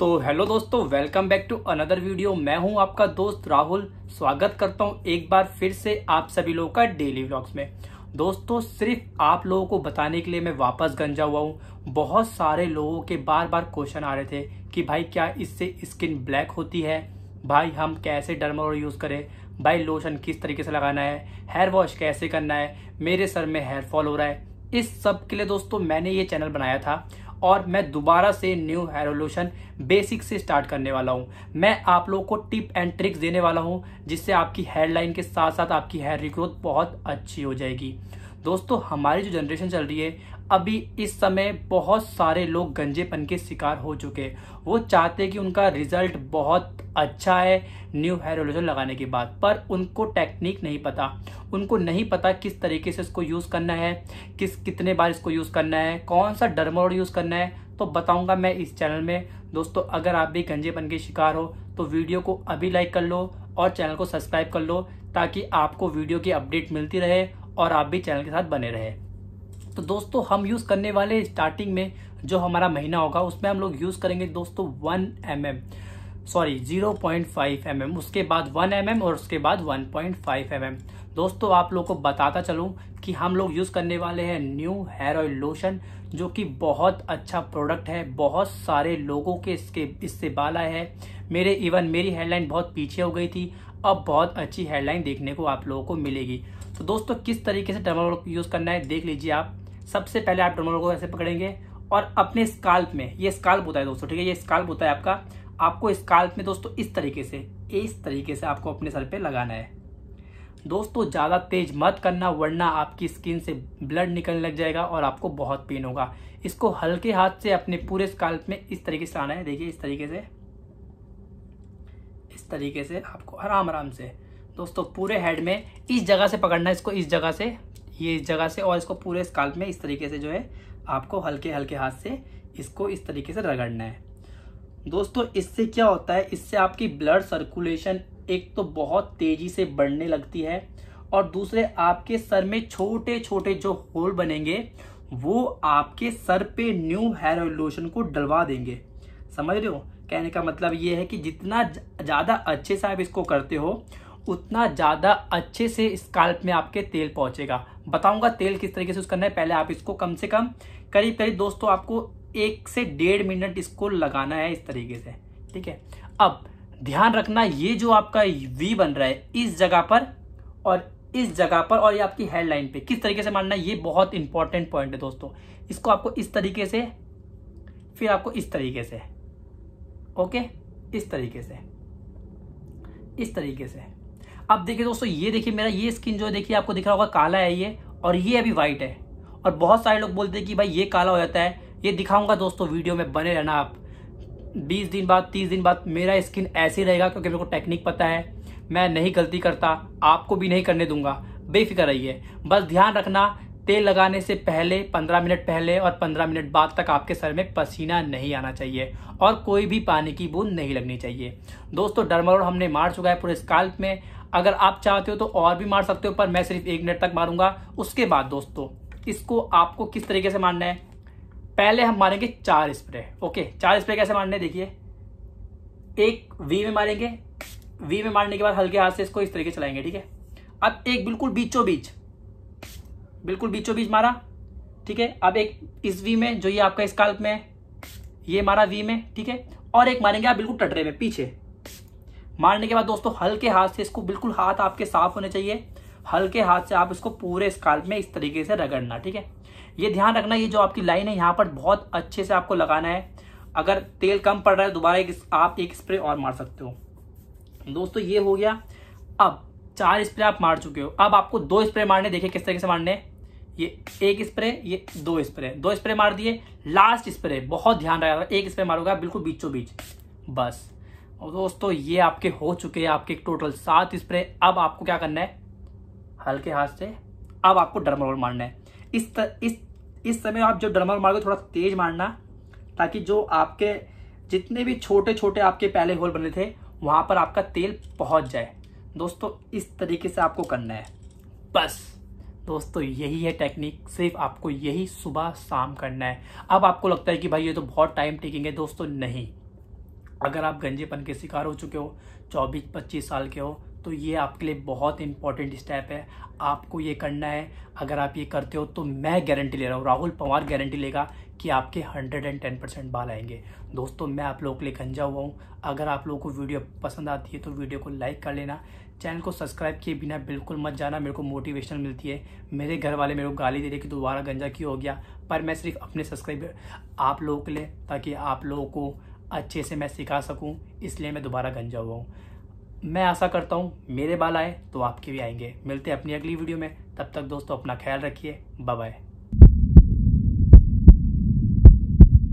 तो हेलो दोस्तों welcome back to another video मैं हूं आपका दोस्त राहुल स्वागत करता हूं एक बार फिर से आप सभी लोगों का डेली व्लॉग्स में दोस्तों सिर्फ आप लोगों को बताने के लिए मैं वापस गंजा हुआ हूं बहुत सारे लोगों के बार बार क्वेश्चन आ रहे थे कि भाई क्या इससे स्किन ब्लैक होती है भाई हम कैसे डर्मोर यूज़ करें भाई लोशन किस तरीके से लगाना है हेयर वॉश कैसे करना है मेरे सर में हेयर फॉल हो रहा है इस सब के लिए दोस्तों मैंने ये चैनल बनाया था और मैं दोबारा से न्यू हेयर रेवोल्यूशन बेसिक से स्टार्ट करने वाला हूँ मैं आप लोगों को टिप एंड ट्रिक्स देने वाला हूँ जिससे आपकी हेयर लाइन के साथ साथ आपकी हेयर ग्रोथ बहुत अच्छी हो जाएगी दोस्तों हमारी जो जनरेशन चल रही है अभी इस समय बहुत सारे लोग गंजेपन के शिकार हो चुके हैं वो चाहते कि उनका रिजल्ट बहुत अच्छा है न्यू हेयर रेवोल्यूशन लगाने के बाद पर उनको टेक्निक नहीं पता उनको नहीं पता किस तरीके से इसको यूज़ करना है किस कितने बार इसको यूज़ करना है कौन सा डरमोड यूज़ करना है तो बताऊंगा मैं इस चैनल में दोस्तों अगर आप भी गंजेपन के शिकार हो तो वीडियो को अभी लाइक कर लो और चैनल को सब्सक्राइब कर लो ताकि आपको वीडियो की अपडेट मिलती रहे और आप भी चैनल के साथ बने रहे तो दोस्तों हम यूज़ करने वाले स्टार्टिंग में जो हमारा महीना होगा उसमें हम लोग यूज़ करेंगे दोस्तों one M mm. Sorry 0.5 mm उसके बाद 1 mm और उसके बाद 1.5 mm दोस्तों आप लोग को बताता चलूं कि हम लोग यूज़ करने वाले हैं न्यू हेयर ऑयल लोशन जो कि बहुत अच्छा प्रोडक्ट है बहुत सारे लोगों के इसके इससे बाल आए हैं मेरे इवन मेरी हेडलाइन बहुत पीछे हो गई थी अब बहुत अच्छी हेडलाइन देखने को आप लोगों को मिलेगी तो दोस्तों किस तरीके से डर्मा यूज़ करना है देख लीजिए आप सबसे पहले आप डर्मा को ऐसे पकड़ेंगे और अपने स्काल्प में ये स्काल्प होता है दोस्तों ठीक है ये स्काल्प होता है आपका आपको स्काल्प में दोस्तों इस तरीके से इस तरीके से आपको अपने सर पे लगाना है दोस्तों ज़्यादा तेज मत करना वरना आपकी स्किन से ब्लड निकलने लग जाएगा और आपको बहुत पेन होगा इसको हल्के हाथ से अपने पूरे स्काल्प में इस तरीके से लाना है देखिए इस तरीके से इस तरीके से आपको आराम आराम से दोस्तों पूरे हेड में इस जगह से पकड़ना है इसको इस जगह से ये इस जगह से और इसको पूरे स्काल्प में इस तरीके से जो है आपको हल्के हल्के हाथ से इसको इस तरीके से रगड़ना है दोस्तों इससे क्या होता है इससे आपकी ब्लड सर्कुलेशन एक तो बहुत तेजी से बढ़ने लगती है और दूसरे आपके सर में छोटे छोटे जो होल बनेंगे वो आपके सर पे न्यू हेयर लोशन को डलवा देंगे समझ रहे हो कहने का मतलब ये है कि जितना ज़्यादा अच्छे से आप इसको करते हो उतना ज़्यादा अच्छे से स्काल्प में आपके तेल पहुंचेगा बताऊंगा तेल किस तरीके से यूज़ करना है पहले आप इसको कम से कम करीब करीब दोस्तों आपको एक से डेढ़ मिनट इसको लगाना है इस तरीके से ठीक है अब ध्यान रखना ये जो आपका वी बन रहा है इस जगह पर और इस जगह पर और ये आपकी हेड लाइन पे किस तरीके से मानना है ये बहुत इंपॉर्टेंट पॉइंट है दोस्तों इसको आपको इस तरीके से फिर आपको इस तरीके से ओके इस तरीके से इस तरीके से अब देखिए दोस्तों ये देखिए मेरा ये स्किन जो है देखिए आपको दिख रहा होगा काला है ये और ये अभी वाइट है और बहुत सारे लोग बोलते हैं कि भाई ये काला हो जाता है ये दिखाऊंगा दोस्तों वीडियो में बने रहना आप 20 दिन बाद 30 दिन बाद मेरा स्किन ऐसे रहेगा क्योंकि मेरे को टेक्निक पता है मैं नहीं गलती करता आपको भी नहीं करने दूंगा बेफिक्र रहिए बस ध्यान रखना तेल लगाने से पहले 15 मिनट पहले और 15 मिनट बाद तक आपके सर में पसीना नहीं आना चाहिए और कोई भी पानी की बूंद नहीं लगनी चाहिए दोस्तों डरमरोड हमने मार चुका है पूरे स्काल्प में अगर आप चाहते हो तो और भी मार सकते हो पर मैं सिर्फ एक मिनट तक मारूंगा उसके बाद दोस्तों इसको आपको किस तरीके से मारना है पहले हम मारेंगे चार स्प्रे ओके चार स्प्रे कैसे मारने देखिए एक वी में मारेंगे वी में मारने के बाद हल्के हाथ से इसको इस तरीके चलाएंगे ठीक है अब एक बिल्कुल बीचों बीच बिल्कुल बीचों बीच मारा ठीक है अब एक इस वी में जो ये आपका स्काल्प में ये मारा वी में ठीक है और एक मारेंगे आप बिल्कुल टटरे में पीछे मारने के बाद दोस्तों हल्के हाथ से इसको बिल्कुल हाथ आपके साफ होने चाहिए हल्के हाथ से आप इसको पूरे स्काल्प में इस तरीके से रगड़ना ठीक है ये ध्यान रखना ये जो आपकी लाइन है यहाँ पर बहुत अच्छे से आपको लगाना है अगर तेल कम पड़ रहा है दोबारा एक आप एक स्प्रे और मार सकते हो दोस्तों ये हो गया अब चार स्प्रे आप मार चुके हो अब आपको दो स्प्रे मारने देखिए किस तरीके से मारने ये एक स्प्रे ये दो स्प्रे दो स्प्रे मार दिए लास्ट स्प्रे बहुत ध्यान रखा एक स्प्रे मारोगे बिल्कुल बीचों बीच बस और दोस्तों ये आपके हो चुके हैं आपके टोटल सात स्प्रे अब आपको क्या करना है हल्के हाथ से अब आपको ड्रम रोल मारना है इस त, इस इस समय आप जो ड्रम रोल मारोगे थोड़ा तेज मारना ताकि जो आपके जितने भी छोटे छोटे आपके पहले होल बने थे वहां पर आपका तेल पहुंच जाए दोस्तों इस तरीके से आपको करना है बस दोस्तों यही है टेक्निक सिर्फ आपको यही सुबह शाम करना है अब आपको लगता है कि भाई ये तो बहुत टाइम टेकिंग है दोस्तों नहीं अगर आप गंजेपन के शिकार हो चुके हो चौबीस पच्चीस साल के हो तो ये आपके लिए बहुत इंपॉर्टेंट स्टेप है आपको ये करना है अगर आप ये करते हो तो मैं गारंटी ले रहा हूँ राहुल पवार गारंटी लेगा कि आपके 110 परसेंट बाल आएंगे दोस्तों मैं आप लोगों के लिए गंजा हुआ हूँ अगर आप लोगों को वीडियो पसंद आती है तो वीडियो को लाइक कर लेना चैनल को सब्सक्राइब किए बिना बिल्कुल मत जाना मेरे को मोटिवेशन मिलती है मेरे घर वाले मेरे को गाली दे रहे कि दोबारा गंजा क्यों हो गया पर मैं सिर्फ अपने सब्सक्राइबर आप लोगों के लिए ताकि आप लोगों को अच्छे से मैं सिखा सकूँ इसलिए मैं दोबारा गंजा हुआ हूँ मैं आशा करता हूँ मेरे बाल आए तो आपके भी आएंगे मिलते हैं अपनी अगली वीडियो में तब तक दोस्तों अपना ख्याल रखिए बाय